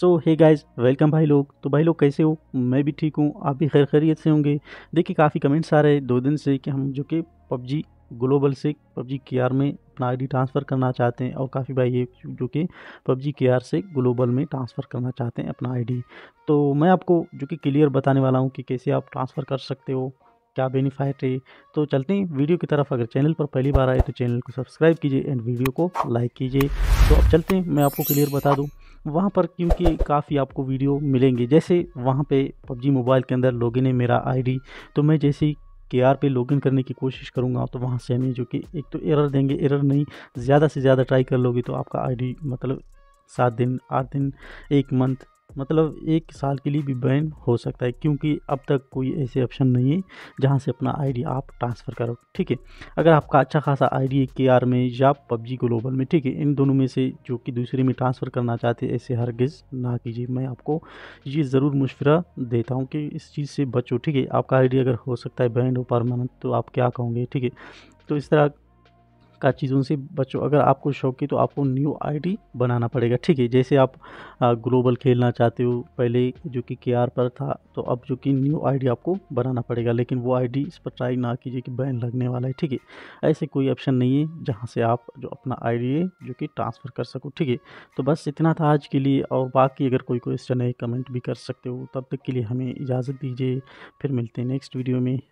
सो hey guys welcome भाई लोग तो भाई लोग कैसे हो मैं भी ठीक हूँ आप भी खैर खैरियत से होंगे देखिए काफ़ी कमेंट्स आ रहे हैं दो दिन से कि हम जो कि पबजी ग्लोबल से पबजी के आर में अपना आईडी ट्रांसफ़र करना चाहते हैं और काफ़ी भाई ये जो कि पबजी के आर से ग्लोबल में ट्रांसफ़र करना चाहते हैं अपना डी तो मैं आपको जो कि क्लियर बताने वाला हूँ कि कैसे आप ट्रांसफ़र कर सकते हो क्या बेनिफिट है तो चलते हैं वीडियो की तरफ अगर चैनल पर पहली बार आए तो चैनल को सब्सक्राइब कीजिए एंड वीडियो को लाइक कीजिए तो अब चलते हैं मैं आपको क्लियर बता दूँ वहाँ पर क्योंकि काफ़ी आपको वीडियो मिलेंगे जैसे वहाँ पे पबजी मोबाइल के अंदर लॉगिन है मेरा आईडी तो मैं जैसे ही के आर पे लॉगिन करने की कोशिश करूँगा तो वहाँ से हमें जो कि एक तो एरर देंगे एरर नहीं ज़्यादा से ज़्यादा ट्राई कर लोगे तो आपका आईडी मतलब सात दिन आठ दिन एक मंथ मतलब एक साल के लिए भी बैन हो सकता है क्योंकि अब तक कोई ऐसे ऑप्शन नहीं है जहाँ से अपना आईडी आप ट्रांसफ़र करो ठीक है अगर आपका अच्छा खासा आईडी डी के आर में या पबजी ग्लोबल में ठीक है इन दोनों में से जो कि दूसरे में ट्रांसफ़र करना चाहते हैं ऐसे हरगिज़ ना कीजिए मैं आपको ये ज़रूर मशवरा देता हूँ कि इस चीज़ से बचो ठीक है आपका आई अगर हो सकता है बैंड हो परमानेंट तो आप क्या कहोगे ठीक है तो इस तरह का चीज़ों से बचो अगर आपको शौक है तो आपको न्यू आईडी बनाना पड़ेगा ठीक है जैसे आप ग्लोबल खेलना चाहते हो पहले जो कि के पर था तो अब जो कि न्यू आईडी आपको बनाना पड़ेगा लेकिन वो आईडी इस पर ट्राई ना कीजिए कि बैन लगने वाला है ठीक है ऐसे कोई ऑप्शन नहीं है जहाँ से आप जो अपना आई है जो कि ट्रांसफ़र कर सको ठीक है तो बस इतना था आज के लिए और बाकी अगर कोई क्वेश्चन है कमेंट भी कर सकते हो तब तक के लिए हमें इजाज़त दीजिए फिर मिलते हैं नेक्स्ट वीडियो में